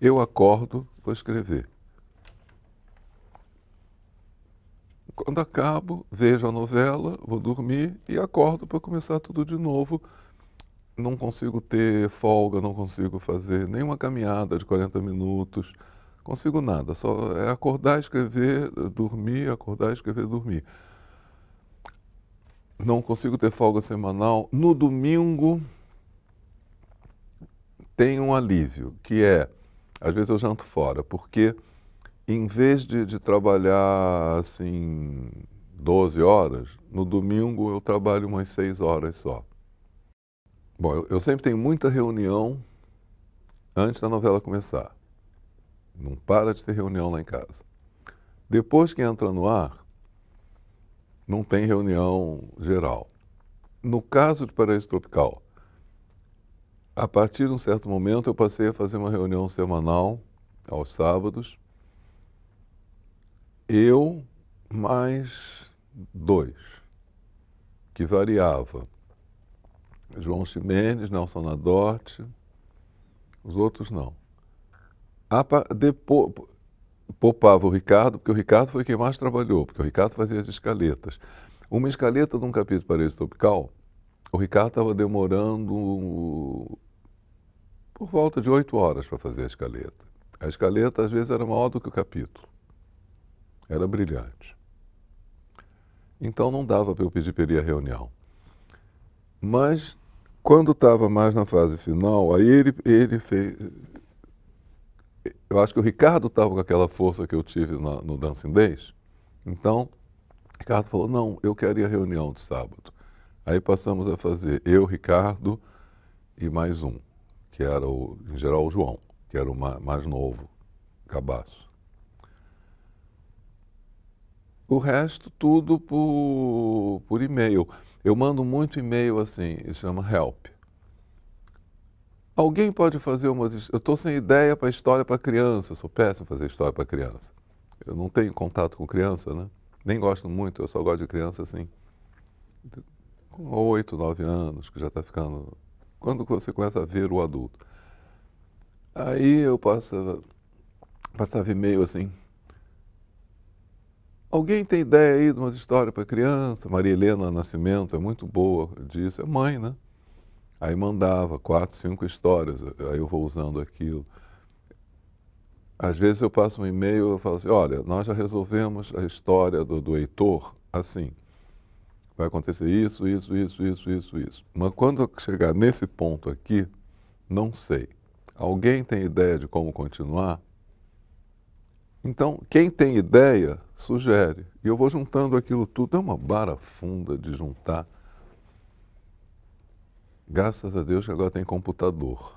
Eu acordo, vou escrever. Quando acabo, vejo a novela, vou dormir e acordo para começar tudo de novo. Não consigo ter folga, não consigo fazer nenhuma caminhada de 40 minutos, consigo nada. Só é acordar, escrever, dormir, acordar, escrever, dormir. Não consigo ter folga semanal. No domingo, tem um alívio, que é às vezes eu janto fora, porque em vez de, de trabalhar assim 12 horas, no domingo eu trabalho umas 6 horas só. Bom, eu, eu sempre tenho muita reunião antes da novela começar. Não para de ter reunião lá em casa. Depois que entra no ar, não tem reunião geral. No caso de Paraíso Tropical, a partir de um certo momento, eu passei a fazer uma reunião semanal, aos sábados. Eu mais dois, que variava. João Ximenes, Nelson Nadote, os outros não. Depois, poupava o Ricardo, porque o Ricardo foi quem mais trabalhou, porque o Ricardo fazia as escaletas. Uma escaleta de um capítulo de Parede Tropical, o Ricardo estava demorando por volta de oito horas para fazer a escaleta. A escaleta, às vezes, era maior do que o capítulo. Era brilhante. Então não dava para eu pedir para à reunião. Mas, quando estava mais na fase final, aí ele, ele fez. Eu acho que o Ricardo estava com aquela força que eu tive na, no Dancing Days. Então, Ricardo falou: Não, eu quero ir à reunião de sábado. Aí passamos a fazer eu, Ricardo e mais um que era, o, em geral, o João, que era o mais novo, cabaço. O resto, tudo por, por e-mail. Eu mando muito e-mail assim, chama help. Alguém pode fazer umas. Eu estou sem ideia para história para criança, eu sou péssimo em fazer história para criança. Eu não tenho contato com criança, né? Nem gosto muito, eu só gosto de criança assim. Com oito, nove anos, que já está ficando quando você começa a ver o adulto. Aí eu passava, passava e-mail assim. Alguém tem ideia aí de uma história para criança? Maria Helena Nascimento é muito boa disso. É mãe, né? Aí mandava quatro, cinco histórias. Aí eu vou usando aquilo. Às vezes eu passo um e-mail e falo assim, olha, nós já resolvemos a história do, do Heitor assim vai acontecer isso, isso, isso, isso, isso, isso. Mas quando chegar nesse ponto aqui, não sei. Alguém tem ideia de como continuar? Então, quem tem ideia, sugere. E eu vou juntando aquilo tudo. É uma bara funda de juntar. Graças a Deus que agora tem computador.